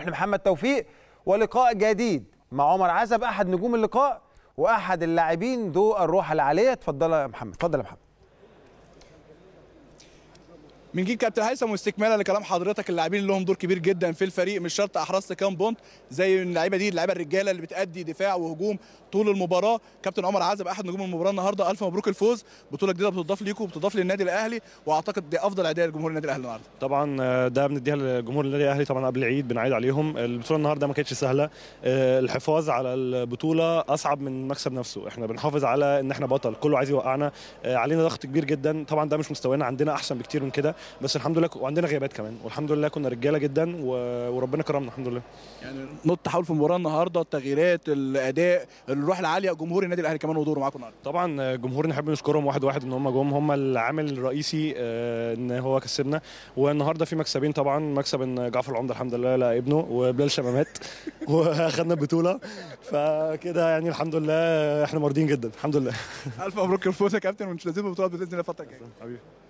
احنا محمد توفيق ولقاء جديد مع عمر عزب احد نجوم اللقاء واحد اللاعبين ذو الروح العاليه اتفضل يا محمد اتفضل يا محمد بنجيب كابتن هيثم واستكمالا لكلام حضرتك اللاعبين اللي لهم دور كبير جدا في الفريق مش شرط احرزت كام بونت زي اللعيبه دي اللعيبه الرجاله اللي بتادي دفاع وهجوم طول المباراه كابتن عمر عزب احد نجوم المباراه النهارده الف مبروك الفوز بطوله جديده بتضاف ليكم وبتضاف للنادي الاهلي واعتقد دي افضل هديه لجمهور النادي الاهلي النهارده طبعا آه، ده بنديها لجمهور النادي الاهلي طبعا قبل العيد بنعيد عليهم البطوله النهارده ما كانتش سهله آه، الحفاظ على البطوله اصعب من المكسب نفسه احنا بنحافظ على ان احنا بطل كله عايز يوقعنا آه، علينا ضغط كبير جدا طبعا ده مش مستوانا عندنا احسن بكتير من كده بس الحمد لله وعندنا غيابات كمان والحمد لله كنا رجاله جدا وربنا كرمنا الحمد لله يعني نط تحول في المباراه النهارده التغييرات الاداء الروح العاليه جمهور النادي الاهلي كمان ودوره معاكم النهارده طبعا جمهور نحب نشكرهم واحد واحد ان هم جم هم العامل الرئيسي آه، ان هو كسبنا والنهارده في مكسبين طبعا مكسب ان جعفر العمده الحمد لله لقى ابنه وبلال شمامات واخدنا البطوله فكده يعني الحمد لله احنا مرضيين جدا الحمد لله الف مبروك الفوز يا كابتن ومش لازم البطولات باذن الله الفتره الجايه حبيبي